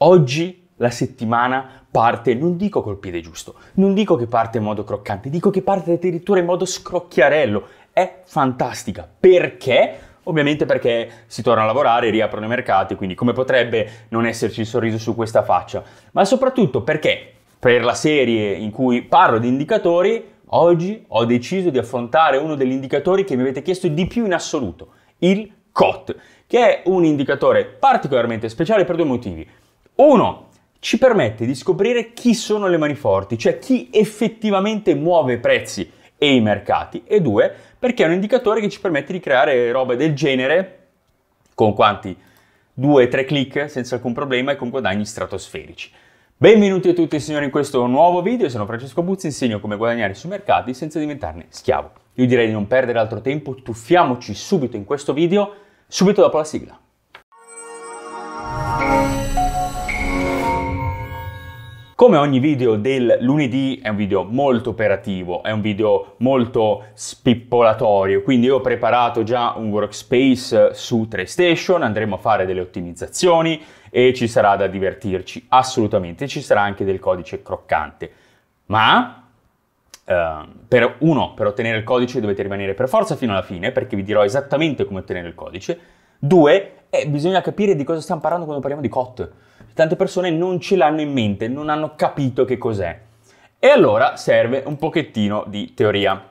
Oggi la settimana parte, non dico col piede giusto, non dico che parte in modo croccante, dico che parte addirittura in modo scrocchiarello. È fantastica. Perché? Ovviamente perché si torna a lavorare, riaprono i mercati, quindi come potrebbe non esserci il sorriso su questa faccia? Ma soprattutto perché per la serie in cui parlo di indicatori, oggi ho deciso di affrontare uno degli indicatori che mi avete chiesto di più in assoluto, il COT, che è un indicatore particolarmente speciale per due motivi. 1 ci permette di scoprire chi sono le mani forti, cioè chi effettivamente muove i prezzi e i mercati, e 2 perché è un indicatore che ci permette di creare robe del genere con quanti 2-3 click senza alcun problema e con guadagni stratosferici. Benvenuti a tutti signori in questo nuovo video, sono Francesco Buzzi, insegno come guadagnare sui mercati senza diventarne schiavo. Io direi di non perdere altro tempo, tuffiamoci subito in questo video, subito dopo la sigla. Come ogni video del lunedì è un video molto operativo, è un video molto spippolatorio, quindi ho preparato già un workspace su TradeStation, andremo a fare delle ottimizzazioni e ci sarà da divertirci, assolutamente, ci sarà anche del codice croccante. Ma Uh, per uno, per ottenere il codice dovete rimanere per forza fino alla fine, perché vi dirò esattamente come ottenere il codice. Due, eh, bisogna capire di cosa stiamo parlando quando parliamo di COT tante persone non ce l'hanno in mente, non hanno capito che cos'è. E allora serve un pochettino di teoria.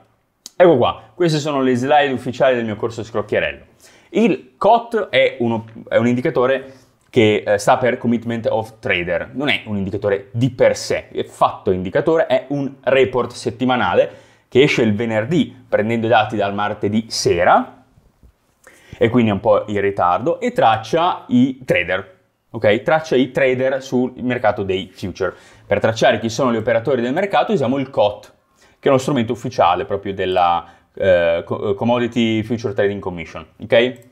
Ecco qua, queste sono le slide ufficiali del mio corso Scrocchiarello. Il COT è, uno, è un indicatore che eh, sta per Commitment of Trader, non è un indicatore di per sé, è fatto indicatore, è un report settimanale che esce il venerdì prendendo i dati dal martedì sera e quindi è un po' in ritardo e traccia i trader, ok? Traccia i trader sul mercato dei future. Per tracciare chi sono gli operatori del mercato usiamo il COT, che è uno strumento ufficiale proprio della eh, eh, Commodity Future Trading Commission, ok?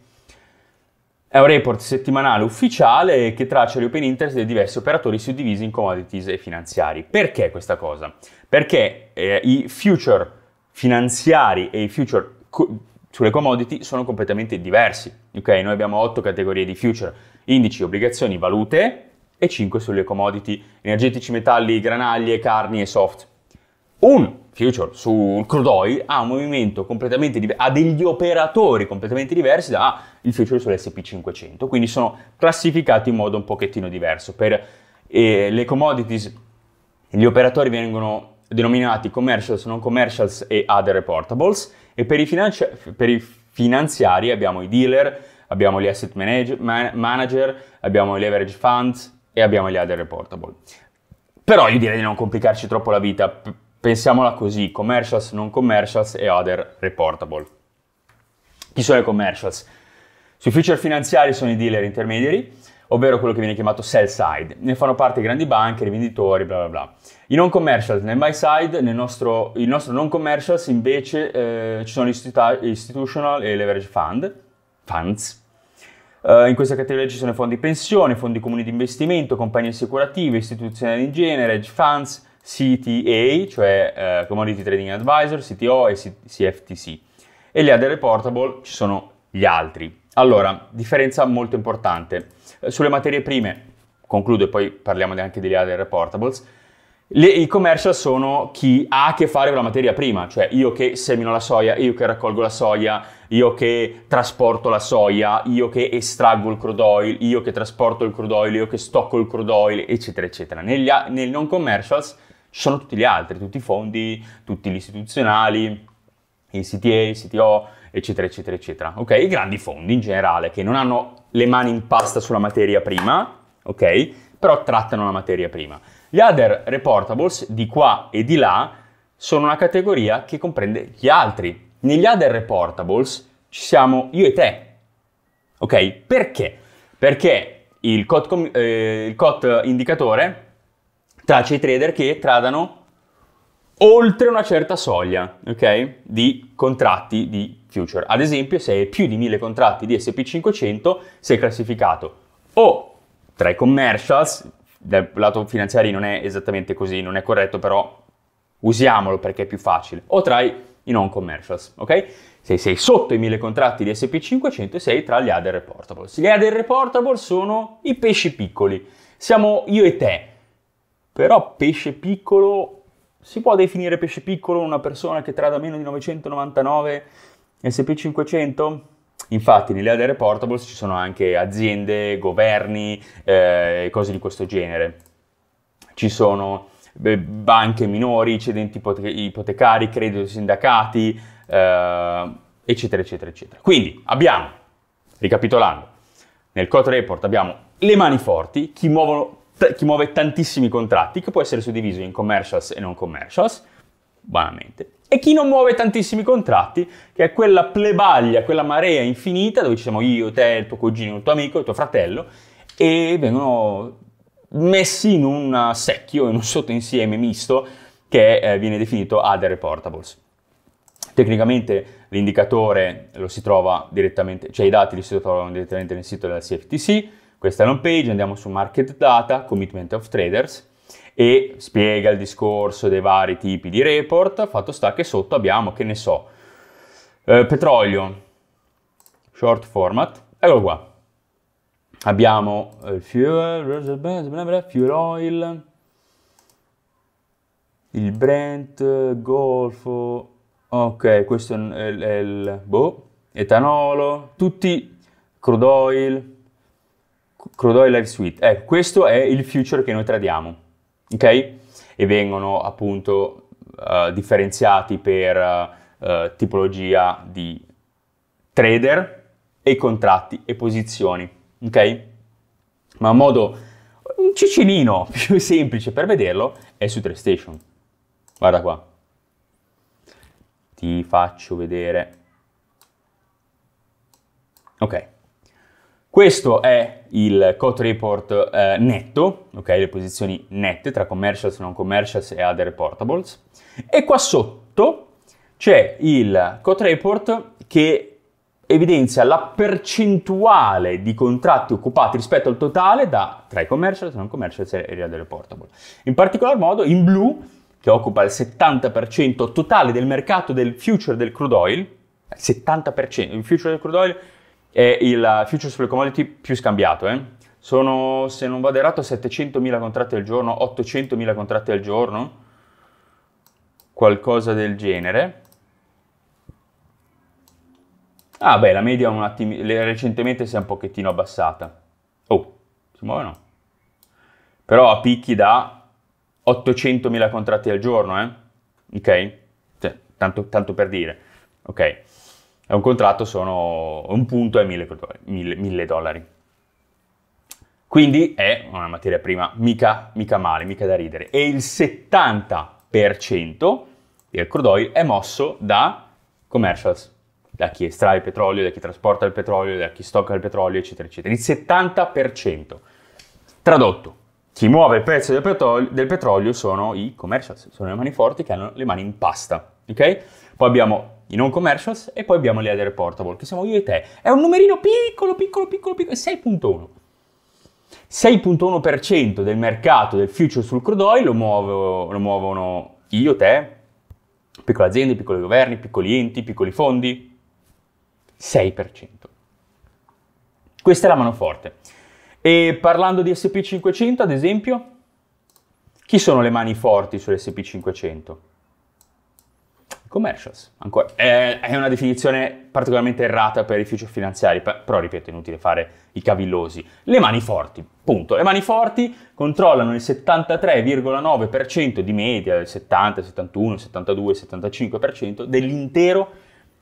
È un report settimanale ufficiale che traccia gli open interest dei diversi operatori suddivisi in commodities e finanziari. Perché questa cosa? Perché eh, i future finanziari e i future co- sulle commodity sono completamente diversi. Ok, noi abbiamo otto categorie di future indici, obbligazioni, valute e 5 sulle commodity, energetici, metalli, granaglie, carni e soft. Un future sul crude oil ha un movimento completamente diverso, ha degli operatori completamente diversi da il future sull'SP500, quindi sono classificati in modo un pochettino diverso. Per eh, le commodities gli operatori vengono denominati commercials, non commercials e other reportables e per i, finanzi- per i finanziari abbiamo i dealer, abbiamo gli asset manage, man, manager, abbiamo i leverage funds e abbiamo gli other reportable. Però io direi di non complicarci troppo la vita, P- pensiamola così, commercials, non commercials e other reportable. Chi sono i commercials? Sui feature finanziari sono i dealer intermediari, ovvero quello che viene chiamato sell side. Ne fanno parte grandi banche, rivenditori, bla bla bla. I non commercials nel buy side, nel nostro, nostro non commercials invece eh, ci sono gli istitutional e leverage fund, funds. Uh, in questa categoria ci sono fondi pensione, fondi comuni di investimento, compagnie assicurative, istituzionali in genere, hedge funds, CTA, cioè uh, Commodity Trading Advisor, CTO e CFTC. E le other reportable ci sono gli altri. Allora, differenza molto importante. Eh, sulle materie prime, concludo e poi parliamo anche degli other reportables, le, I commercial sono chi ha a che fare con la materia prima, cioè io che semino la soia, io che raccolgo la soia, io che trasporto la soia, io che estraggo il crude oil, io che trasporto il crude oil, io che stocco il crude oil, eccetera, eccetera. Negli, nei non commercials ci sono tutti gli altri, tutti i fondi, tutti gli istituzionali, i CTA, i CTO, eccetera, eccetera, eccetera. Ok, i grandi fondi in generale che non hanno le mani in pasta sulla materia prima, ok? però trattano la materia prima. Gli other reportables di qua e di là sono una categoria che comprende gli altri. Negli other reportables ci siamo io e te. Ok? Perché? Perché il COT, eh, il COT indicatore traccia i trader che tradano oltre una certa soglia, ok? Di contratti di future. Ad esempio, se hai più di 1000 contratti di SP500, sei classificato o tra i commercials, dal lato finanziario non è esattamente così, non è corretto, però usiamolo perché è più facile, o tra i, i non commercials, ok? Se sei sotto i 1000 contratti di SP500 sei tra gli other reportables. Gli other reportable sono i pesci piccoli, siamo io e te, però pesce piccolo, si può definire pesce piccolo una persona che trada meno di 999 SP500? Infatti nell'idea delle portables ci sono anche aziende, governi, eh, cose di questo genere. Ci sono beh, banche minori, cedenti ipotecari, credito sindacati, eh, eccetera, eccetera, eccetera. Quindi abbiamo, ricapitolando, nel Code Report abbiamo le mani forti, chi, muovono, t- chi muove tantissimi contratti, che può essere suddiviso in commercials e non commercials, banalmente e chi non muove tantissimi contratti, che è quella plebaglia, quella marea infinita dove ci siamo io, te, il tuo cugino, il tuo amico, il tuo fratello e vengono messi in un secchio, in un sottoinsieme misto che eh, viene definito Other Reportables. Tecnicamente l'indicatore lo si trova direttamente, cioè i dati li si trovano direttamente nel sito della CFTC, questa è l'home page, andiamo su Market Data, Commitment of Traders, e spiega il discorso dei vari tipi di report. Fatto sta che sotto abbiamo, che ne so, eh, petrolio, short format, eccolo qua. Abbiamo eh, il fuel, fuel oil, il Brent, Golfo, ok, questo è il, è il boh, etanolo, tutti crude oil, crude oil live suite. Ecco, eh, questo è il future che noi tradiamo ok? E vengono appunto uh, differenziati per uh, tipologia di trader e contratti e posizioni, ok? Ma un modo un cicinino più semplice per vederlo è su TradeStation. Guarda qua. Ti faccio vedere. Ok. Questo è il cost report eh, netto, ok? Le posizioni nette tra commercials, non commercials e other portables. E qua sotto c'è il cost report che evidenzia la percentuale di contratti occupati rispetto al totale da, tra i commercials, non commercials e gli other reportable. In particolar modo in blu, che occupa il 70% totale del mercato del future del crude oil, 70%, il future del crude oil è il futures sulle commodity più scambiato. Eh? Sono, se non vado errato, 700.000 contratti al giorno, 800.000 contratti al giorno, qualcosa del genere. Ah beh, la media un attimo, recentemente si è un pochettino abbassata. Oh, si muove no? Però a picchi da 800.000 contratti al giorno, eh? Ok? Cioè, tanto, tanto per dire. Ok. È un contratto, sono un punto è 1000 dollari. Quindi è una materia prima mica, mica male, mica da ridere. E il 70% del crude oil è mosso da commercials, da chi estrae il petrolio, da chi trasporta il petrolio, da chi stocca il petrolio, eccetera, eccetera. Il 70%. Tradotto, chi muove il prezzo del petrolio, del petrolio sono i commercials, sono le mani forti che hanno le mani in pasta, ok? Poi abbiamo i non commercials e poi abbiamo le other portable, che siamo io e te. È un numerino piccolo, piccolo, piccolo, piccolo, 6.1. 6.1% del mercato del future sul crude oil lo, muovo, lo muovono io, te, piccole aziende, piccoli governi, piccoli enti, piccoli fondi. 6%. Questa è la mano forte. E parlando di SP500, ad esempio, chi sono le mani forti sull'SP500? commercials. Ancora. È una definizione particolarmente errata per i future finanziari, però ripeto, è inutile fare i cavillosi. Le mani forti, punto. Le mani forti controllano il 73,9% di media, il 70, 71, 72, 75% dell'intero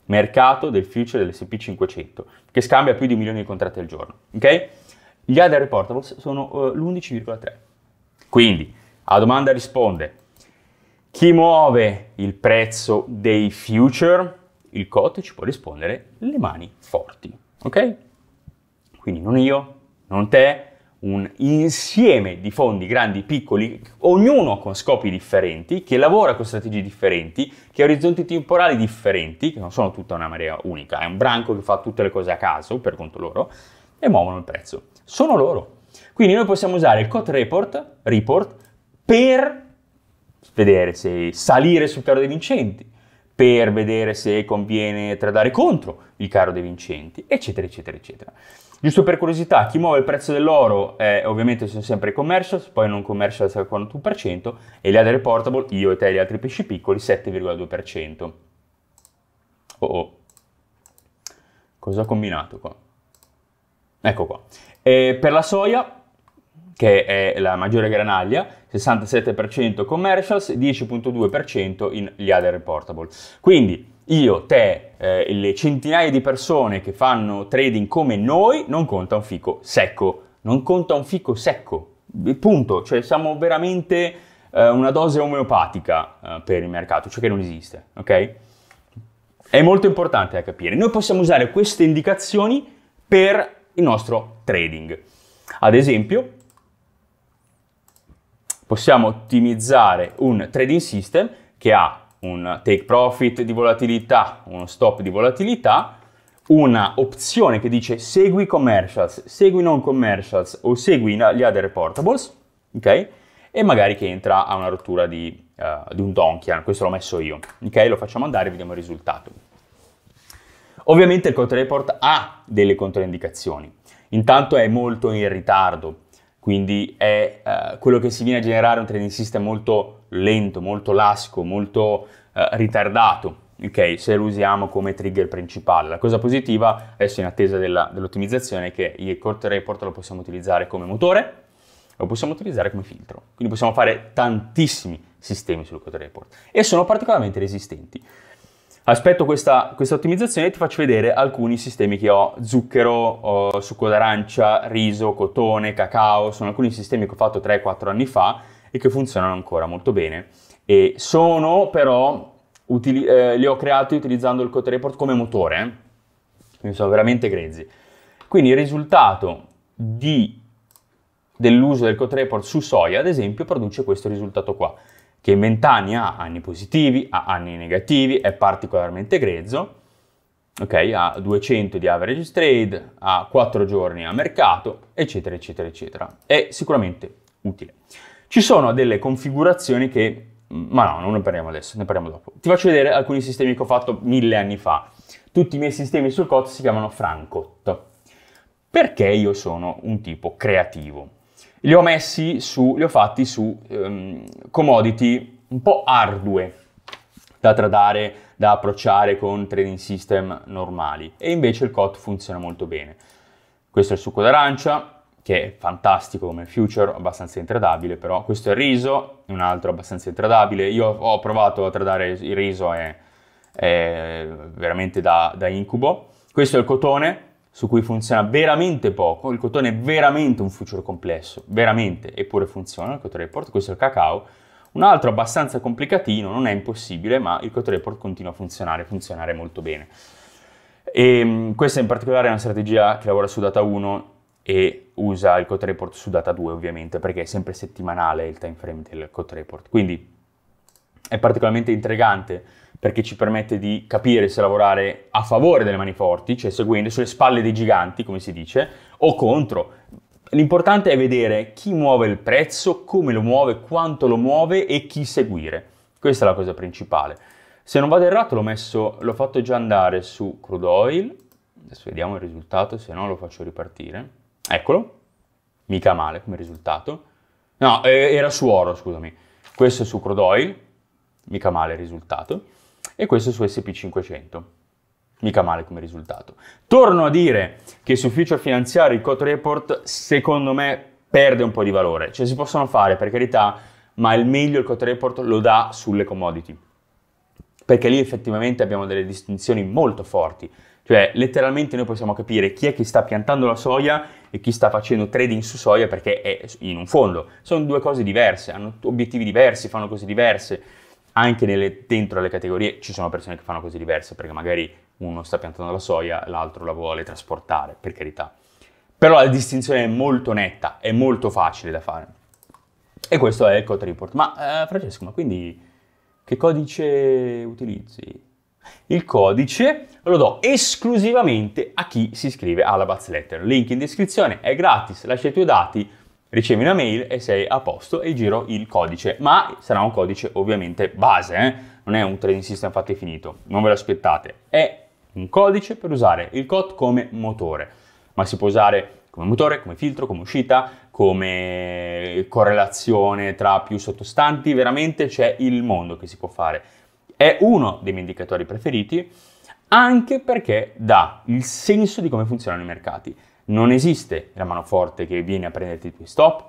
mercato del future dell'SP 500, che scambia più di un milione di contratti al giorno. Ok? Gli other reportables sono uh, eh, l'11,3%. Quindi, a domanda risponde chi muove il prezzo dei future? Il COT ci può rispondere le mani forti, ok? Quindi non io, non te, un insieme di fondi grandi, piccoli, ognuno con scopi differenti, che lavora con strategie differenti, che ha orizzonti temporali differenti, che non sono tutta una marea unica, è un branco che fa tutte le cose a caso per conto loro e muovono il prezzo. Sono loro. Quindi noi possiamo usare il COT report, report per vedere se salire sul carro dei vincenti, per vedere se conviene tradare contro il carro dei vincenti, eccetera, eccetera, eccetera. Giusto per curiosità, chi muove il prezzo dell'oro eh, ovviamente sono sempre i commercials, poi non commercials al 41% e le altre portable, io e te e gli altri pesci piccoli, 7,2%. Oh oh, cosa ho combinato qua? Ecco qua. E eh, per la soia che è la maggiore granaglia, 67% commercials, 10.2% in gli other reportable. Quindi io, te, eh, le centinaia di persone che fanno trading come noi, non conta un fico secco, non conta un fico secco, punto, cioè siamo veramente eh, una dose omeopatica eh, per il mercato, cioè che non esiste, ok? È molto importante da capire. Noi possiamo usare queste indicazioni per il nostro trading. Ad esempio, possiamo ottimizzare un trading system che ha un take profit di volatilità, uno stop di volatilità, una opzione che dice segui commercials, segui non commercials o segui gli other reportables, ok? E magari che entra a una rottura di, uh, di un Donkian, questo l'ho messo io, ok? Lo facciamo andare e vediamo il risultato. Ovviamente il control report ha delle controindicazioni, intanto è molto in ritardo, quindi è eh, quello che si viene a generare un trading system molto lento, molto lasco, molto eh, ritardato, ok? Se lo usiamo come trigger principale. La cosa positiva, adesso in attesa della, dell'ottimizzazione, è che il court report lo possiamo utilizzare come motore, lo possiamo utilizzare come filtro. Quindi possiamo fare tantissimi sistemi sul court report e sono particolarmente resistenti. Aspetto questa, questa ottimizzazione e ti faccio vedere alcuni sistemi che ho, zucchero, ho succo d'arancia, riso, cotone, cacao, sono alcuni sistemi che ho fatto 3-4 anni fa e che funzionano ancora molto bene. E sono però, utili- eh, li ho creati utilizzando il Cote Report come motore, eh. quindi sono veramente grezzi. Quindi il risultato di, dell'uso del Cote Report su soia, ad esempio, produce questo risultato qua che in vent'anni ha anni positivi, ha anni negativi, è particolarmente grezzo, ok? Ha 200 di average trade, ha 4 giorni a mercato, eccetera, eccetera, eccetera. È sicuramente utile. Ci sono delle configurazioni che... Ma no, non ne parliamo adesso, ne parliamo dopo. Ti faccio vedere alcuni sistemi che ho fatto mille anni fa. Tutti i miei sistemi sul COT si chiamano Francot. Perché io sono un tipo creativo? Li ho messi su, li ho fatti su um, commodity un po' ardue da tradare, da approcciare con trading system normali. E invece il COT funziona molto bene. Questo è il succo d'arancia, che è fantastico come future, abbastanza intradabile però. Questo è il riso, un altro abbastanza intradabile. Io ho provato a tradare il riso, è, è veramente da, da incubo. Questo è il cotone, su cui funziona veramente poco, il cotone è veramente un futuro complesso, veramente, eppure funziona il cotone report, questo è il cacao, un altro abbastanza complicatino, non è impossibile, ma il cotone report continua a funzionare, funzionare molto bene. E, ehm, questa in particolare è una strategia che lavora su data 1 e usa il code report su data 2 ovviamente perché è sempre settimanale il time frame del code report quindi è particolarmente intrigante perché ci permette di capire se lavorare a favore delle mani forti, cioè seguendo sulle spalle dei giganti, come si dice, o contro. L'importante è vedere chi muove il prezzo, come lo muove, quanto lo muove e chi seguire. Questa è la cosa principale. Se non vado errato l'ho, messo, l'ho fatto già andare su crude oil, adesso vediamo il risultato, se no lo faccio ripartire. Eccolo, mica male come risultato. No, eh, era su oro, scusami. Questo è su crude oil, mica male il risultato e questo su SP500. Mica male come risultato. Torno a dire che su Future Finanziario il Cot Report secondo me perde un po' di valore. Cioè si possono fare per carità, ma il meglio il Cot Report lo dà sulle commodity. Perché lì effettivamente abbiamo delle distinzioni molto forti. Cioè, letteralmente noi possiamo capire chi è che sta piantando la soia e chi sta facendo trading su soia perché è in un fondo. Sono due cose diverse, hanno obiettivi diversi, fanno cose diverse anche nelle, dentro le categorie ci sono persone che fanno cose diverse, perché magari uno sta piantando la soia, l'altro la vuole trasportare, per carità. Però la distinzione è molto netta, è molto facile da fare. E questo è il code report. Ma eh, Francesco, ma quindi che codice utilizzi? Il codice lo do esclusivamente a chi si iscrive alla Buzz Letter. Link in descrizione, è gratis, lascia i tuoi dati ricevi una mail e sei a posto e giro il codice, ma sarà un codice ovviamente base, eh? non è un trading system fatto e finito, non ve lo aspettate, è un codice per usare il COT come motore, ma si può usare come motore, come filtro, come uscita, come correlazione tra più sottostanti, veramente c'è il mondo che si può fare. È uno dei miei indicatori preferiti anche perché dà il senso di come funzionano i mercati. Non esiste la mano forte che viene a prenderti i tuoi stop,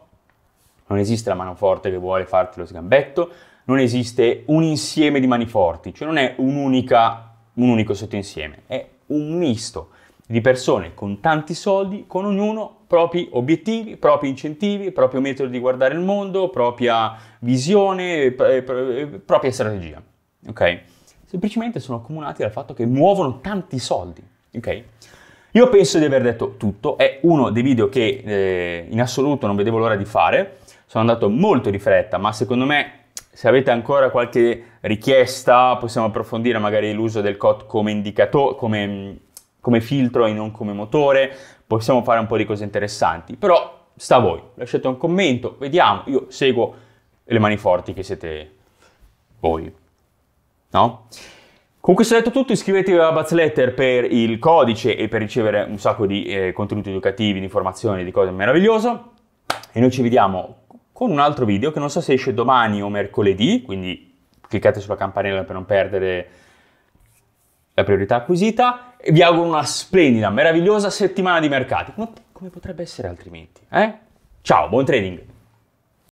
non esiste la mano forte che vuole farti lo sgambetto, non esiste un insieme di mani forti, cioè non è un, un unico sottoinsieme, è un misto di persone con tanti soldi, con ognuno propri obiettivi, propri incentivi, proprio metodo di guardare il mondo, propria visione, eh, eh, propria strategia. Ok? Semplicemente sono accomunati dal fatto che muovono tanti soldi. Ok? Io penso di aver detto tutto, è uno dei video che eh, in assoluto non vedevo l'ora di fare, sono andato molto di fretta, ma secondo me se avete ancora qualche richiesta possiamo approfondire magari l'uso del COT come indicatore, come, come filtro e non come motore, possiamo fare un po' di cose interessanti, però sta a voi, lasciate un commento, vediamo, io seguo le mani forti che siete voi, no? Con questo detto tutto, iscrivetevi alla Buzz Letter per il codice e per ricevere un sacco di eh, contenuti educativi, di informazioni, di cose meravigliose. E noi ci vediamo con un altro video che non so se esce domani o mercoledì, quindi cliccate sulla campanella per non perdere la priorità acquisita. E vi auguro una splendida, meravigliosa settimana di mercati. Come potrebbe essere altrimenti? Eh? Ciao, buon trading!